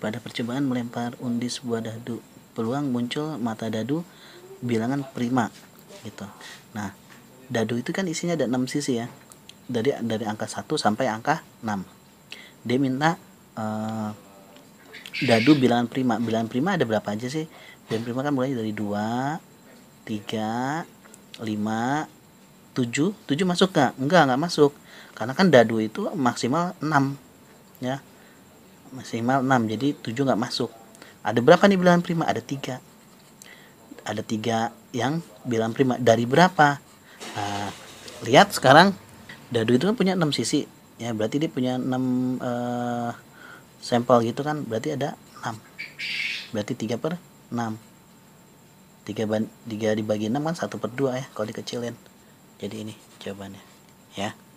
Pada percobaan melempar undi sebuah dadu, peluang muncul mata dadu bilangan prima gitu. Nah, dadu itu kan isinya ada enam sisi ya. Dari dari angka 1 sampai angka 6. Dia minta uh, dadu bilangan prima. Bilangan prima ada berapa aja sih? Bilangan prima kan mulai dari dua, tiga, lima, tujuh, tujuh masuk nggak? Enggak, nggak masuk. Karena kan dadu itu maksimal 6 ya maksimal 6 jadi 7 nggak masuk ada berapa nih bilangan prima ada tiga ada tiga yang bilangan prima dari berapa nah, lihat sekarang dadu itu kan punya enam sisi ya berarti dia punya enam uh, sampel gitu kan berarti ada enam berarti tiga per enam tiga ban, 3 dibagi 6 kan satu per dua ya kalau dikecilin jadi ini jawabannya ya